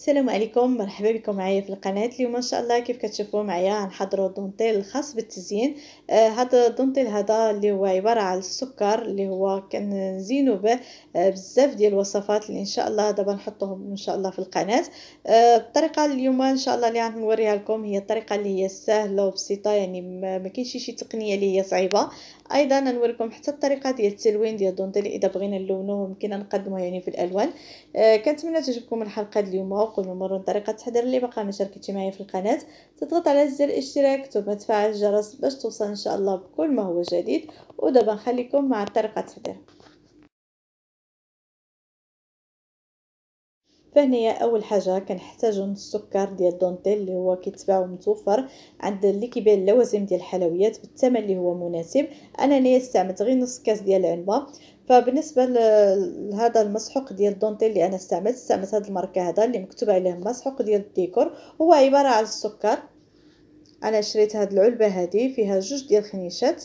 السلام عليكم مرحبا بكم معايا في القناه اليوم ان شاء الله كيف كتشوفوا معايا غنحضروا دونتيل الخاص بالتزيين آه، هذا آه الدونتيل هذا اللي هو عباره على السكر اللي هو كنزينو به آه، بزاف ديال الوصفات اللي ان شاء الله دابا نحطوهم ان شاء الله في القناه آه الطريقه اليوم ان شاء الله اللي غنوريها لكم هي الطريقه اللي هي سهله وبسيطه يعني ما كاينش شي تقنيه اللي هي صعيبه ايضا نوريكم حتى الطريقه ديال التلوين ديال الدونتيل اذا بغينا نلونوه ممكن نقدمه يعني في الالوان آه كنتمنى تعجبكم الحلقه اليوم وقولوا مروا طريقه التحضير اللي باقا ما شاركتي معايا في القناه تضغط على زر الاشتراك ثم تفعل الجرس باش توصل ان شاء الله بكل ما هو جديد ودابا نخليكم مع طريقه التحضير فهنايا اول حاجه كنحتاجو السكر ديال دونتيل اللي هو كيتباع متوفر عند اللي كيبيع اللوازم ديال الحلويات بالثمن اللي هو مناسب انا هنايا استعملت غير نص كاس ديال العنبه فبالنسبه لهذا المسحوق ديال دونتيل اللي انا استعملت استعملت هذه الماركه هذا اللي مكتوب عليه مسحوق ديال الديكور هو عباره على السكر انا شريت هاد العلبه هذه فيها جوج ديال الخنيشات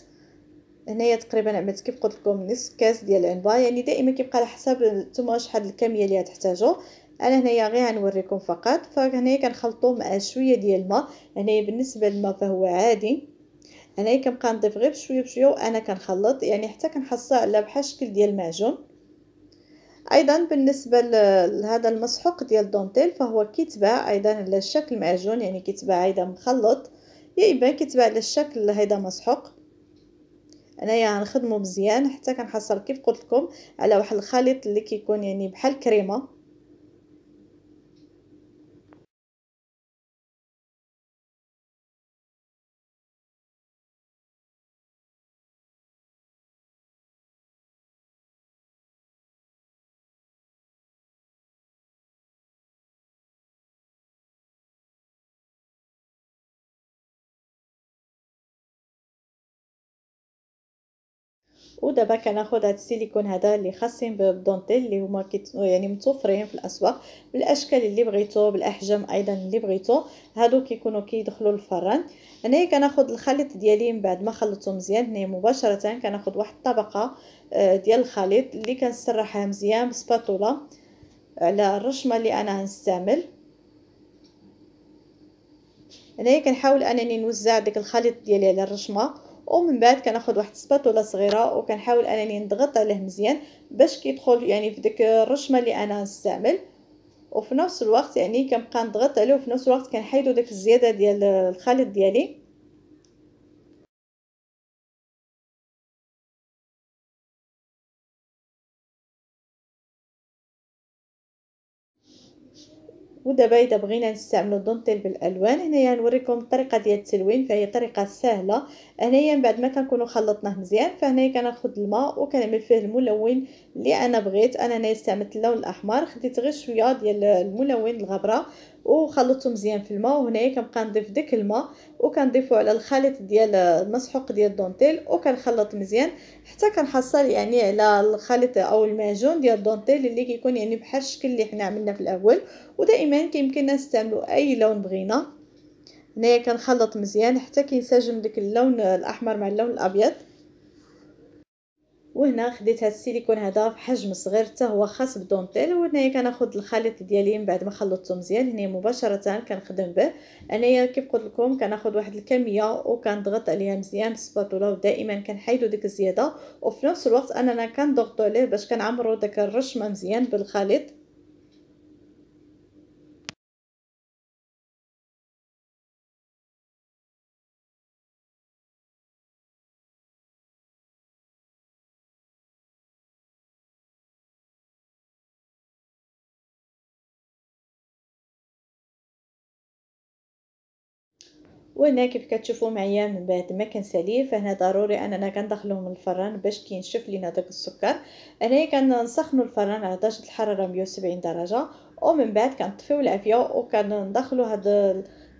هنايا تقريبا عملت كيف قلت لكم نص كاس ديال العنبه يعني دائما كيبقى على حساب نتوما شحال الكميه اللي غتحتاجوا انا هنايا غير غنوريكم فقط فهنايا كنخلطو مع شويه ديال الماء هنايا بالنسبه للماء فهو عادي هنايا كنبقى نضيف غير بشويه بشويه وانا كنخلط يعني حتى كنحصل على بحال الشكل ديال المعجون ايضا بالنسبه لهذا المسحوق ديال دونتيل فهو كيتباع ايضا على شكل معجون يعني كيتباع ايضا مخلط يا اما كيتباع على الشكل هذا مسحوق انايا غنخدمو مزيان حتى كنحصل كيف قلت لكم على واحد الخليط اللي كيكون يعني بحال كريمه ودابا كناخد هاد السيليكون هذا اللي خاصين بالدونتيل اللي هما يعني متوفرين في الاسواق بالاشكال اللي بغيتو بالاحجام ايضا اللي بغيتو هادو كيكونوا كيدخلوا للفران هنايا كناخد الخليط ديالي من بعد ما خلطته مزيان هنايا مباشره كناخد واحد الطبقه آه، ديال الخليط اللي كنسرحها مزيان بسباتولا على الرشمه اللي انا غنستعمل هنايا كنحاول انني نوزع داك الخليط ديالي على الرشمه ومن بعد كناخذ واحد السباتولا صغيره وكنحاول انني نضغط عليه مزيان باش كيدخل يعني في ديك الرشمه اللي انا نستعمل وفي نفس الوقت يعني كنبقى نضغط عليه وفي نفس الوقت كنحيدو داك الزياده ديال الخليط ديالي ودابا اذا بغينا نستعملو الدونتيل بالالوان هنايا نوريكم الطريقه ديال التلوين فهي طريقه سهله هنايا من بعد ما كنكونوا خلطناه مزيان فهنايا كناخذ الماء وكنعمل فيه الملون اللي انا بغيت انا هنايا استعملت اللون الاحمر خديت غير شويه ديال الملون الغبره وخلطته مزيان في الماء وهنايا كنبقى نضيف ديك الماء وكنضيفو على الخليط ديال المسحوق ديال دونتيل وكنخلط مزيان حتى كنحصل يعني على الخليط او المعجون ديال دونتيل اللي كيكون يعني بحال الشكل اللي حنا عملنا في الاول ودائما كيمكننا نستعملو اي لون بغينا هنايا كنخلط مزيان حتى كينسجم داك اللون الاحمر مع اللون الابيض وهنا خديت هاد السيليكون هذا حجم صغير حتى هو خاص بالدونتيل وهنايا كناخذ الخليط ديالي من بعد ما خلطته مزيان هنا مباشره كنخدم به انايا كيف قلت لكم كناخذ واحد الكميه وكنضغط عليها مزيان بالسباتولا ودائما كنحيدو ديك الزياده وفي نفس الوقت اننا كنضغطو عليه باش كنعمرو داك الرشمه مزيان بالخليط وهنا كيف كتشوفوا معايا من بعد ما كنساليه فهنا ضروري اننا كندخلوه من الفران باش كينشف لينا داك السكر انايا كنسخنوا الفران على درجه الحراره 170 درجه ومن بعد كنطفيو العافيه وكندخلوا هاد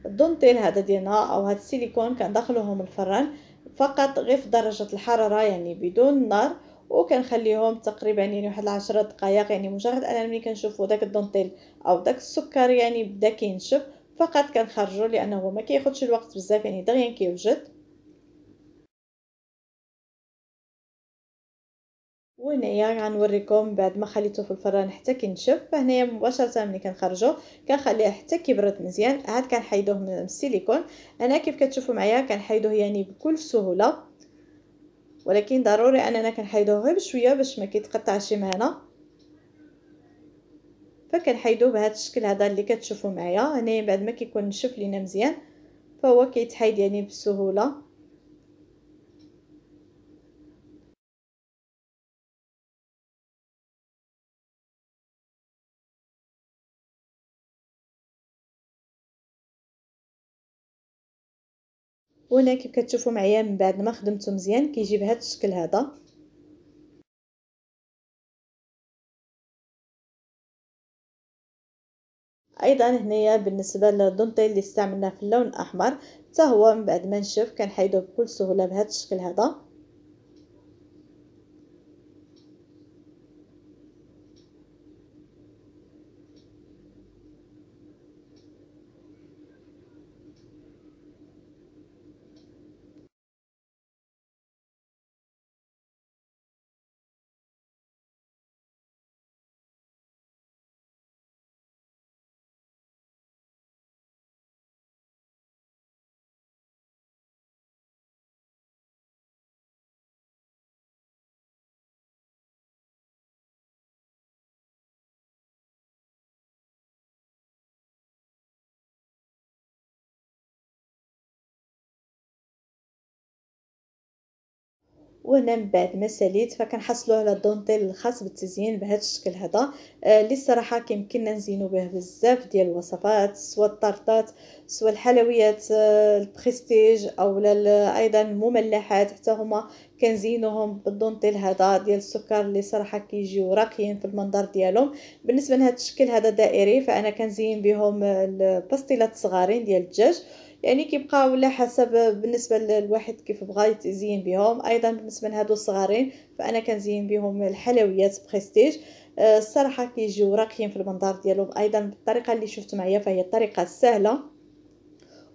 الدونتيل هذا ديالنا او هاد السيليكون كندخلوهم الفران فقط غير في درجه الحراره يعني بدون نار وكنخليهم تقريبا يعني واحد 10 دقائق يعني مجرد انا ملي كنشوفوا داك الدونتيل او داك السكر يعني بدا كينشف فقط كنخرجو لانه ما كياخذش الوقت بزاف يعني دغيا كيوجد وهنايا غنوريكم بعد ما خليته في الفران حتى كينشف فهنايا مباشره ملي كنخرجو كنخليه حتى كيبرد مزيان عاد كنحيدوه من السيليكون انا كيف كتشوفوا معايا كنحيدوه يعني بكل سهوله ولكن ضروري اننا كنحيدوه غير بشويه باش ما كيتقطعش معنا فكنحيدو بهذا الشكل هذا اللي كتشوفوا معايا هنايا بعد ما كيكون نشف لينا مزيان فهو كيتحيد يعني بسهوله وهنا كيف كتشوفوا معايا من بعد ما خدمته مزيان كيجي بهذا الشكل هذا ايضا هنايا بالنسبه للدونتيل اللي استعملناه في اللون الاحمر حتى هو من بعد ما نشف كنحيدو بكل سهوله بهذا الشكل هذا وهنا من بعد ما ساليت فكنحصلوا على الدونتيل الخاص بالتزيين بهذا الشكل هذا آه، اللي الصراحه كيمكننا نزينو به بزاف ديال الوصفات سواء الطرطات سواء الحلويات آه، البريستيج او ايضا المملحات حتى هما كنزينوهم بالدونتيل هذا ديال السكر اللي صراحه كيجيو راقيين في المنظر ديالهم بالنسبه لهذا الشكل هذا دائري فانا كنزين بهم الباستيلات الصغارين ديال الدجاج يعني كيبقاو على حسب بالنسبه للواحد كيف بغى يزين بهم ايضا بالنسبه لهادو الصغارين فانا كنزين بهم الحلويات بريستيج آه، الصراحه كيجيو راقيين في المنظر ديالهم ايضا بالطريقه اللي شفت معايا فهي الطريقه السهله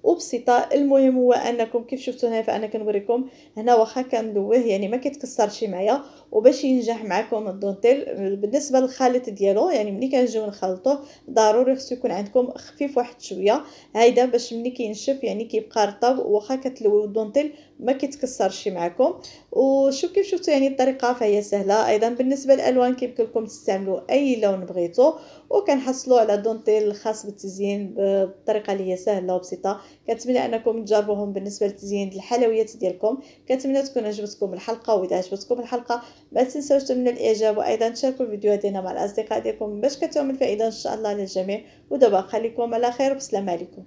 وبسيطه المهم هو انكم كيف شفتوا هنا فانا كنوريكم هنا واخا كندويه يعني ما كيتكسرش معايا وباش ينجح معكم الدونتيل بالنسبه للخليط ديالو يعني ملي كنجيو نخلطوه ضروري خصو يكون عندكم خفيف واحد شويه هيدا باش ملي كينشف يعني كيبقى رطب واخا كتلويو الدونتيل ما كيتكسرش معكم وشوف كيف شفتوا يعني الطريقه فهي سهله ايضا بالنسبه للالوان كيمكن لكم تستعملوا اي لون بغيتو وكنحصلوا على دونتيل الخاص بالتزيين بالطريقه اللي هي سهله وبسيطه كنتمنى انكم تجربوهم بالنسبه لتزيين الحلويات ديالكم كنتمنى تكون عجبتكم الحلقه واذا عجبتكم الحلقه ما تنساوش تمنوا الاعجاب وايضا تشاركوا الفيديو ديالنا مع الاصدقاء ديالكم باش كتعمل فائده ان شاء الله للجميع ودابا خليكم على خير والسلام عليكم